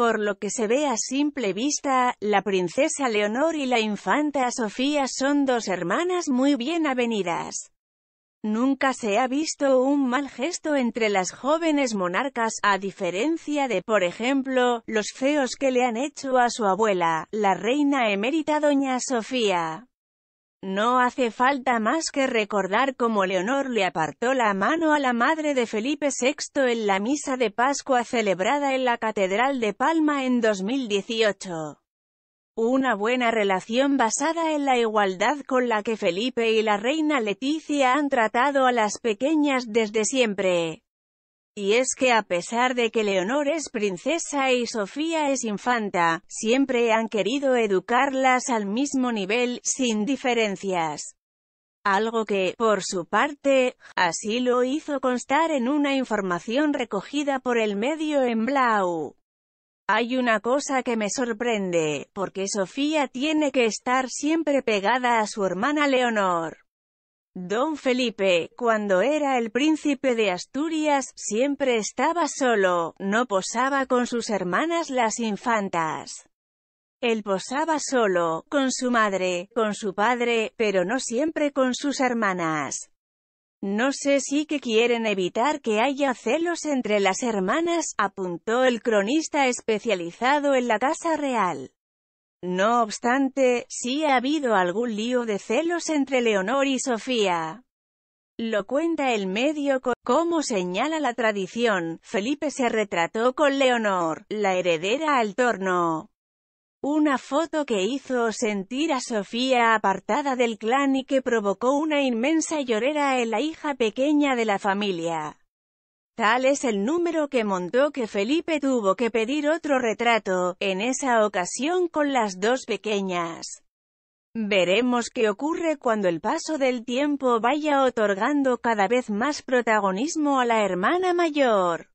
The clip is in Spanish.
Por lo que se ve a simple vista, la princesa Leonor y la infanta Sofía son dos hermanas muy bien avenidas. Nunca se ha visto un mal gesto entre las jóvenes monarcas, a diferencia de, por ejemplo, los feos que le han hecho a su abuela, la reina emérita doña Sofía. No hace falta más que recordar cómo Leonor le apartó la mano a la madre de Felipe VI en la misa de Pascua celebrada en la Catedral de Palma en 2018. Una buena relación basada en la igualdad con la que Felipe y la reina Leticia han tratado a las pequeñas desde siempre. Y es que a pesar de que Leonor es princesa y Sofía es infanta, siempre han querido educarlas al mismo nivel, sin diferencias. Algo que, por su parte, así lo hizo constar en una información recogida por el medio en Blau. Hay una cosa que me sorprende, porque Sofía tiene que estar siempre pegada a su hermana Leonor. Don Felipe, cuando era el príncipe de Asturias, siempre estaba solo, no posaba con sus hermanas las infantas. Él posaba solo, con su madre, con su padre, pero no siempre con sus hermanas. No sé si que quieren evitar que haya celos entre las hermanas, apuntó el cronista especializado en la Casa Real. No obstante, sí ha habido algún lío de celos entre Leonor y Sofía. Lo cuenta el medio como señala la tradición, Felipe se retrató con Leonor, la heredera al torno. Una foto que hizo sentir a Sofía apartada del clan y que provocó una inmensa llorera en la hija pequeña de la familia. Tal es el número que montó que Felipe tuvo que pedir otro retrato, en esa ocasión con las dos pequeñas. Veremos qué ocurre cuando el paso del tiempo vaya otorgando cada vez más protagonismo a la hermana mayor.